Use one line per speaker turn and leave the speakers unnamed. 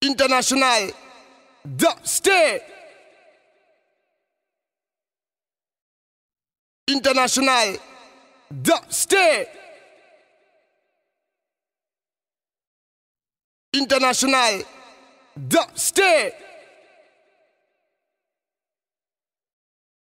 International Dubstep International Dubstep International Dubstep